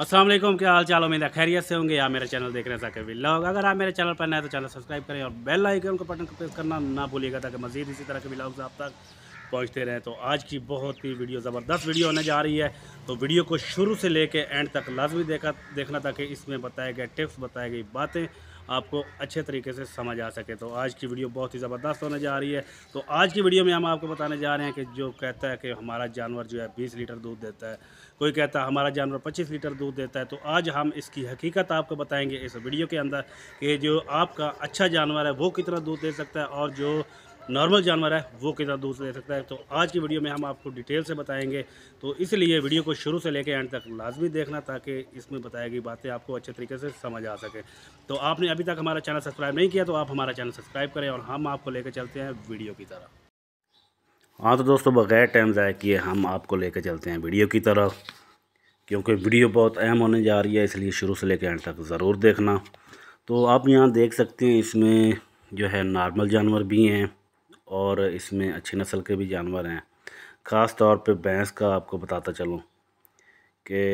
अस्सलाम वालेकुम क्या हाल चाल उम्मीद है खैरियत से होंगे आप मेरा चैनल देख रहे हैं ताकि व्लॉग अगर आप मेरे चैनल पर नए तो चैनल सब्सक्राइब करें और बेल आइकन को बटन को प्रेस करना ना भूलिएगा ताकि मजीद इसी तरह के व्लॉग्स आप तक पहुँचते रहें तो आज की बहुत ही वीडियो ज़बरदस्त वीडियो होने जा रही है तो वीडियो को शुरू से लेकर एंड तक लाजमी देखा देखना ताकि इसमें बताए गए टिप्स बताई गई बातें आपको अच्छे तरीके से समझ आ सके तो आज की वीडियो बहुत ही ज़बरदस्त होने जा रही है तो आज की वीडियो में हम आपको बताने जा रहे हैं कि जो कहता है कि हमारा जानवर जो है बीस लीटर दूध देता है कोई कहता है हमारा जानवर पच्चीस लीटर दूध देता है तो आज हम इसकी हकीकत आपको बताएँगे इस वीडियो के अंदर कि जो आपका अच्छा जानवर है वो कितना दूध दे सकता है और जो नॉर्मल जानवर है वो कितना दूध दे सकता है तो आज की वीडियो में हम आपको डिटेल से बताएंगे तो इसलिए वीडियो को शुरू से लेकर एंड तक लाजमी देखना ताकि इसमें बताई गई बातें आपको अच्छे तरीके से समझ आ सके तो आपने अभी तक हमारा चैनल सब्सक्राइब नहीं किया तो आप हमारा चैनल सब्सक्राइब करें और हम आपको लेकर चलते हैं वीडियो की तरफ हाँ तो दोस्तों बगैर टाइम ज़ाय किए हम आपको लेकर चलते हैं वीडियो की तरफ क्योंकि वीडियो बहुत अहम होने जा रही है इसलिए शुरू से लेकर एंड तक ज़रूर देखना तो आप यहाँ देख सकते हैं इसमें जो है नॉर्मल जानवर भी हैं और इसमें अच्छी नस्ल के भी जानवर हैं ख़ास तौर पे भैंस का आपको बताता चलूँ कि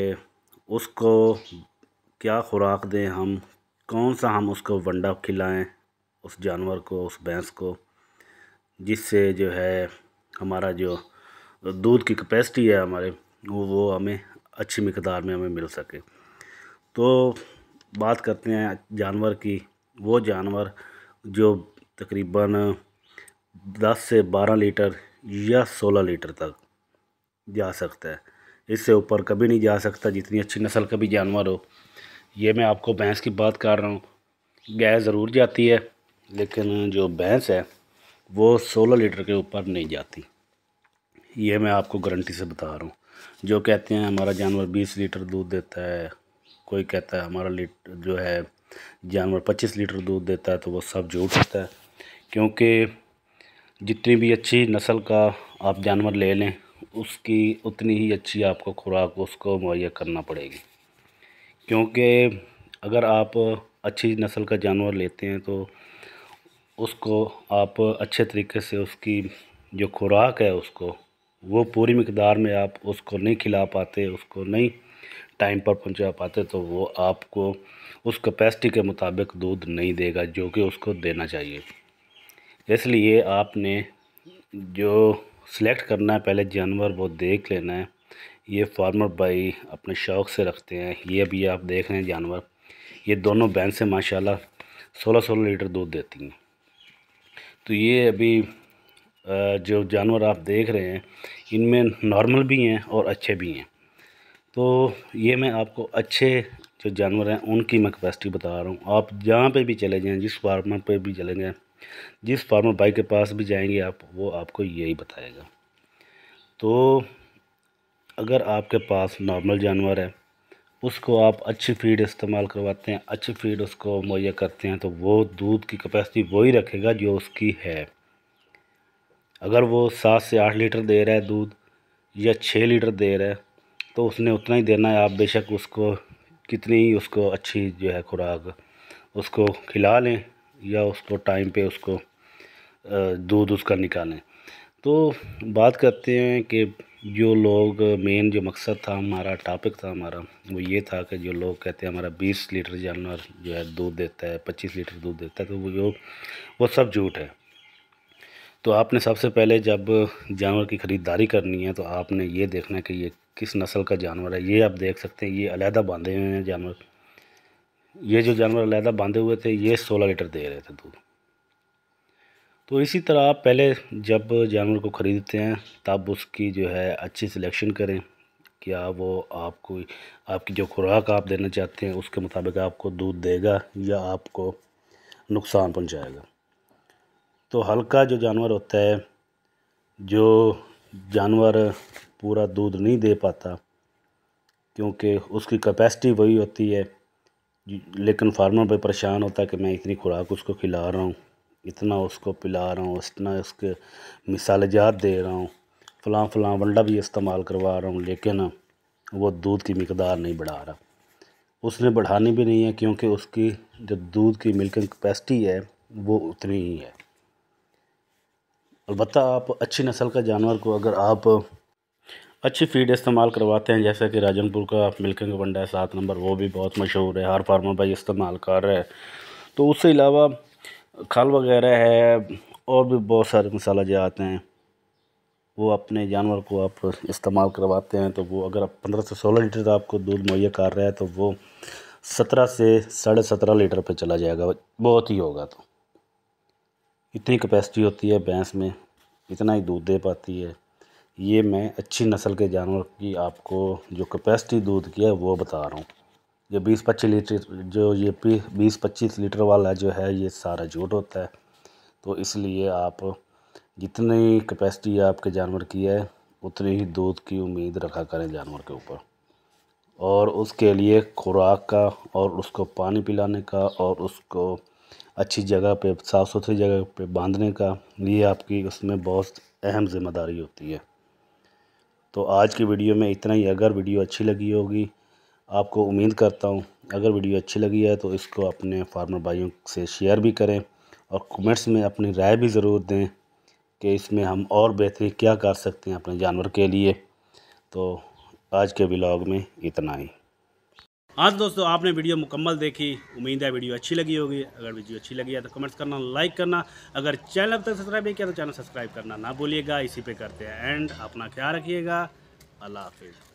उसको क्या खुराक दें हम कौन सा हम उसको वंडा खिलाएं उस जानवर को उस भैंस को जिससे जो है हमारा जो दूध की कैपेसिटी है हमारे वो वो हमें अच्छी मकदार में हमें मिल सके तो बात करते हैं जानवर की वो जानवर जो तकरीबन दस से बारह लीटर या सोलह लीटर तक जा सकता है इससे ऊपर कभी नहीं जा सकता जितनी अच्छी नस्ल का भी जानवर हो ये मैं आपको भैंस की बात कर रहा हूँ गाय ज़रूर जाती है लेकिन जो भैंस है वो सोलह लीटर के ऊपर नहीं जाती ये मैं आपको गारंटी से बता रहा हूँ जो कहते हैं हमारा जानवर बीस लीटर दूध देता है कोई कहता है हमारा लीटर जो है जानवर पच्चीस लीटर दूध देता है तो वो सब झूठ होता है क्योंकि जितनी भी अच्छी नस्ल का आप जानवर ले लें उसकी उतनी ही अच्छी आपको खुराक उसको मुहैया करना पड़ेगी क्योंकि अगर आप अच्छी नस्ल का जानवर लेते हैं तो उसको आप अच्छे तरीके से उसकी जो खुराक है उसको वो पूरी मकदार में आप उसको नहीं खिला पाते उसको नहीं टाइम पर पहुंचा पाते तो वो आपको उस कैपेसिटी के मुताबिक दूध नहीं देगा जो कि उसको देना चाहिए इसलिए आपने जो सिलेक्ट करना है पहले जानवर वो देख लेना है ये फार्मर भाई अपने शौक़ से रखते हैं ये भी आप देख रहे हैं जानवर ये दोनों बहन से माशाल्लाह सोलह सोलह लीटर दूध देती हैं तो ये अभी जो जानवर आप देख रहे हैं इनमें नॉर्मल भी हैं और अच्छे भी हैं तो ये मैं आपको अच्छे जो जानवर हैं उनकी मैं कैपेसिटी बता रहा हूँ आप जहाँ पे भी चले जाएँ जिस फार्मर पे भी चले जाएँ जिस फार्मर भाई के पास भी जाएंगे आप वो आपको यही बताएगा तो अगर आपके पास नॉर्मल जानवर है उसको आप अच्छी फीड इस्तेमाल करवाते हैं अच्छी फीड उसको मुहैया करते हैं तो वो दूध की कैपेसिटी वही रखेगा जो उसकी है अगर वो सात से आठ लीटर दे रहा है दूध या छः लीटर दे रहा है तो उसने उतना ही देना है आप बेशक उसको कितनी ही उसको अच्छी जो है खुराक उसको खिला लें या उसको टाइम पे उसको दूध उसका निकालें तो बात करते हैं कि जो लोग मेन जो मकसद था हमारा टॉपिक था हमारा वो ये था कि जो लोग कहते हैं हमारा 20 लीटर जानवर जो है दूध देता है 25 लीटर दूध देता है तो वो जो वो सब झूठ है तो आपने सबसे पहले जब जानवर की ख़रीदारी करनी है तो आपने ये देखना है कि ये किस नस्ल का जानवर है ये आप देख सकते हैं ये अलहदा बांधे हुए हैं जानवर ये जो जानवर अलहदा बांधे हुए थे ये सोलह लीटर दे रहे थे दूध तो इसी तरह आप पहले जब जानवर को ख़रीदते हैं तब उसकी जो है अच्छी सिलेक्शन करें क्या वो आपको आपकी जो खुराक आप देना चाहते हैं उसके मुताबिक आपको दूध देगा या आपको नुकसान पहुंचाएगा तो हल्का जो जानवर होता है जो जानवर पूरा दूध नहीं दे पाता क्योंकि उसकी कैपेसिटी वही होती है लेकिन फार्मर भाई परेशान होता है कि मैं इतनी खुराक उसको खिला रहा हूँ इतना उसको पिला रहा हूँ इतना उसके मिसालजात दे रहा हूँ फ़लाँ फ़लाँ वंडा भी इस्तेमाल करवा रहा हूँ लेकिन वो दूध की मकदार नहीं बढ़ा रहा उसने बढ़ानी भी नहीं है क्योंकि उसकी जो दूध की मिल्किंग कैपेसिटी है वो उतनी ही है अलबत्त आप अच्छी नस्ल का जानवर को अगर आप अच्छी फीड इस्तेमाल करवाते हैं जैसे कि राजनपुर का मिल्किंग वंडा है सात नंबर वो भी बहुत मशहूर है हर फार्मर भाई इस्तेमाल कर रहा है तो उससे अलावा खल वगैरह है और भी बहुत सारे मसाला जो आते हैं वो अपने जानवर को आप इस्तेमाल करवाते हैं तो वो अगर आप पंद्रह से सोलह लीटर आपको दूध मुहैया कर रहा है तो वो सत्रह से साढ़े सत्रह लीटर पे चला जाएगा बहुत ही होगा तो इतनी कैपेसिटी होती है भैंस में इतना ही दूध दे पाती है ये मैं अच्छी नस्ल के जानवर की आपको जो कैपेसिटी दूध की है वो बता रहा हूँ जो बीस पच्चीस लीटर जो ये बीस पच्चीस लीटर वाला जो है ये सारा झूठ होता है तो इसलिए आप जितनी कैपेसिटी आपके जानवर की है उतनी ही दूध की उम्मीद रखा करें जानवर के ऊपर और उसके लिए खुराक का और उसको पानी पिलाने का और उसको अच्छी जगह पे साफ़ सुथरी जगह पे बांधने का ये आपकी उसमें बहुत अहम जिम्मेदारी होती है तो आज की वीडियो में इतना ही अगर वीडियो अच्छी लगी होगी आपको उम्मीद करता हूँ अगर वीडियो अच्छी लगी है तो इसको अपने फार्मर भाइयों से शेयर भी करें और कमेंट्स में अपनी राय भी ज़रूर दें कि इसमें हम और बेहतरी क्या कर सकते हैं अपने जानवर के लिए तो आज के ब्लॉग में इतना ही आज दोस्तों आपने वीडियो मुकम्मल देखी उम्मीद है वीडियो अच्छी लगी होगी अगर वीडियो अच्छी लगी है तो कमेंट्स करना लाइक करना अगर चैनल अब तक सब्सक्राइब नहीं किया तो चैनल सब्सक्राइब करना ना भूलिएगा इसी पे करते हैं एंड अपना ख्याल रखिएगा अल्लाह हाफिज़